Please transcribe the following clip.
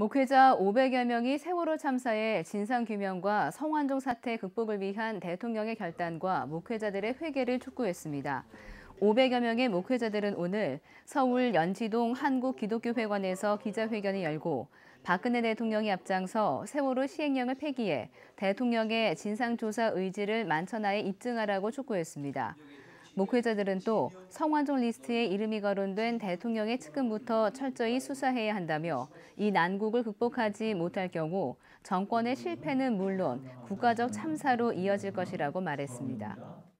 목회자 500여 명이 세월호 참사의 진상규명과 성완종 사태 극복을 위한 대통령의 결단과 목회자들의 회개를 촉구했습니다. 500여 명의 목회자들은 오늘 서울 연지동 한국기독교회관에서 기자회견을 열고 박근혜 대통령이 앞장서 세월호 시행령을 폐기해 대통령의 진상조사 의지를 만천하에 입증하라고 촉구했습니다. 목회자들은 또 성완종 리스트에 이름이 거론된 대통령의 측근부터 철저히 수사해야 한다며 이 난국을 극복하지 못할 경우 정권의 실패는 물론 국가적 참사로 이어질 것이라고 말했습니다.